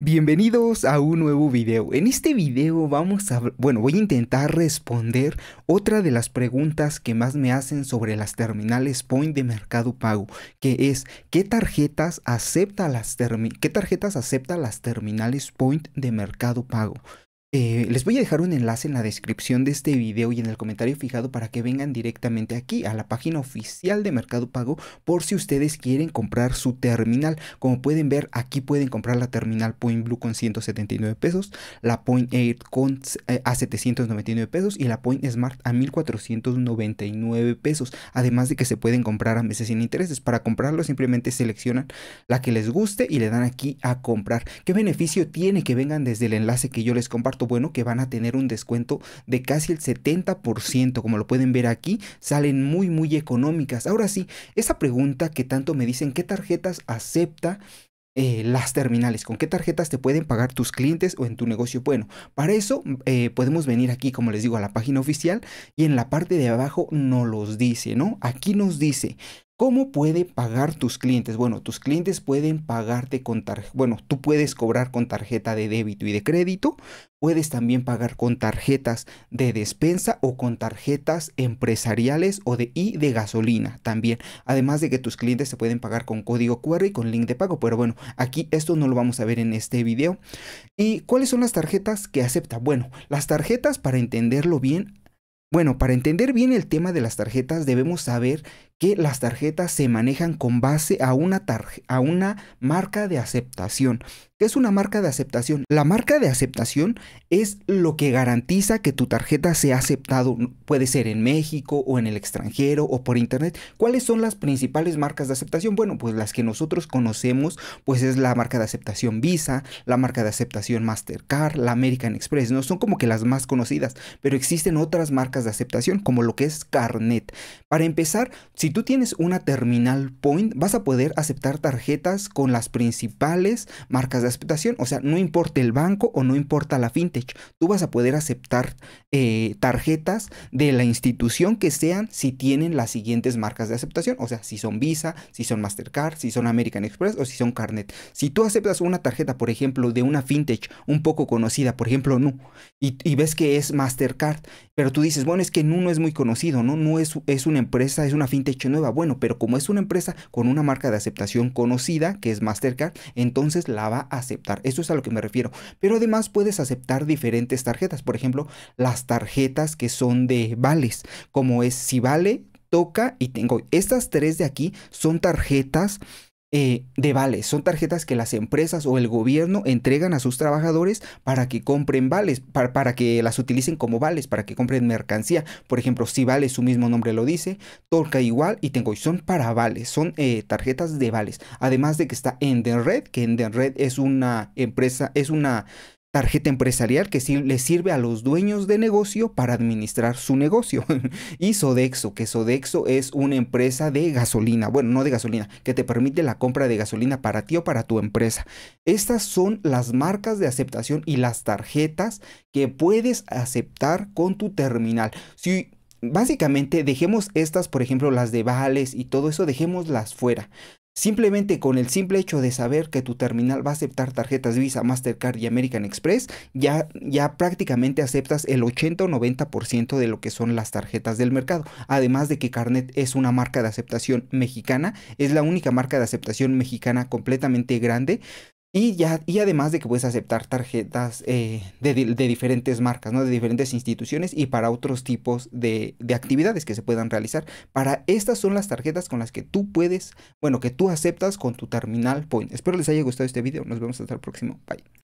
Bienvenidos a un nuevo video. En este video vamos a, bueno, voy a intentar responder otra de las preguntas que más me hacen sobre las terminales Point de Mercado Pago, que es ¿qué tarjetas acepta las qué tarjetas acepta las terminales Point de Mercado Pago? Eh, les voy a dejar un enlace en la descripción de este video y en el comentario fijado para que vengan directamente aquí a la página oficial de Mercado Pago por si ustedes quieren comprar su terminal. Como pueden ver, aquí pueden comprar la terminal Point Blue con 179 pesos, la Point Air con, eh, a 799 pesos y la Point Smart a 1499 pesos. Además de que se pueden comprar a meses sin intereses. Para comprarlo simplemente seleccionan la que les guste y le dan aquí a comprar. ¿Qué beneficio tiene que vengan desde el enlace que yo les comparto? bueno que van a tener un descuento de casi el 70%, como lo pueden ver aquí, salen muy muy económicas. Ahora sí, esa pregunta que tanto me dicen, ¿qué tarjetas acepta? Eh, las terminales, con qué tarjetas te pueden pagar tus clientes o en tu negocio. Bueno, para eso eh, podemos venir aquí, como les digo, a la página oficial y en la parte de abajo nos los dice, ¿no? Aquí nos dice ¿Cómo puede pagar tus clientes? Bueno, tus clientes pueden pagarte con tarjeta. Bueno, tú puedes cobrar con tarjeta de débito y de crédito. Puedes también pagar con tarjetas de despensa o con tarjetas empresariales o de y de gasolina también. Además de que tus clientes se pueden pagar con código QR y con link de pago. Pero bueno, aquí esto no lo vamos a ver en este video. ¿Y cuáles son las tarjetas que acepta? Bueno, las tarjetas para entenderlo bien. Bueno, para entender bien el tema de las tarjetas debemos saber que las tarjetas se manejan con base a una, a una marca de aceptación. ¿Qué es una marca de aceptación? La marca de aceptación es lo que garantiza que tu tarjeta sea aceptado. Puede ser en México o en el extranjero o por internet. ¿Cuáles son las principales marcas de aceptación? Bueno, pues las que nosotros conocemos, pues es la marca de aceptación Visa, la marca de aceptación Mastercard, la American Express, ¿no? Son como que las más conocidas, pero existen otras marcas de aceptación como lo que es Carnet. Para empezar, si tú tienes una terminal point, vas a poder aceptar tarjetas con las principales marcas de aceptación. O sea, no importa el banco o no importa la fintech. Tú vas a poder aceptar eh, tarjetas de la institución que sean si tienen las siguientes marcas de aceptación. O sea, si son Visa, si son Mastercard, si son American Express o si son Carnet. Si tú aceptas una tarjeta, por ejemplo, de una fintech un poco conocida, por ejemplo, Nu, y, ves que es Mastercard, pero tú dices, bueno, es que Nu no es muy conocido, ¿no? no es, es una empresa, es una fintech nueva bueno, pero como es una empresa con una marca de aceptación conocida, que es Mastercard, entonces la va a aceptar. Eso es a lo que me refiero. Pero además puedes aceptar diferentes tarjetas, por ejemplo, las tarjetas que son de vales, como es si vale, toca y tengo. Estas tres de aquí son tarjetas eh, de vales. Son tarjetas que las empresas o el gobierno entregan a sus trabajadores para que compren vales, para, que las utilicen como vales, para que compren mercancía. Por ejemplo, si vale su mismo nombre lo dice, toca igual y tengo. Son para vales, son eh, tarjetas de vales. Además de que está red que red es una empresa, es una tarjeta empresarial que sí le sirve a los dueños de negocio para administrar su negocio. y Sodexo, que Sodexo es una empresa de gasolina, bueno, no de gasolina, que te permite la compra de gasolina para ti o para tu empresa. Estas son las marcas de aceptación y las tarjetas que puedes aceptar con tu terminal. Si básicamente dejemos estas, por ejemplo, las de vales y todo eso, dejémoslas fuera. Simplemente con el simple hecho de saber que tu terminal va a aceptar tarjetas Visa, Mastercard y American Express, ya, ya prácticamente aceptas el 80 o 90% de lo que son las tarjetas del mercado. Además de que Carnet es una marca de aceptación mexicana, es la única marca de aceptación mexicana completamente grande. Y, y además de que puedes aceptar tarjetas eh, de, diferentes marcas, ¿no? de diferentes instituciones y para otros tipos de, de, actividades que se puedan realizar. Para estas son las tarjetas con las que tú puedes, bueno, que tú aceptas con tu terminal point. Espero les haya gustado este video. Nos vemos hasta el próximo. Bye.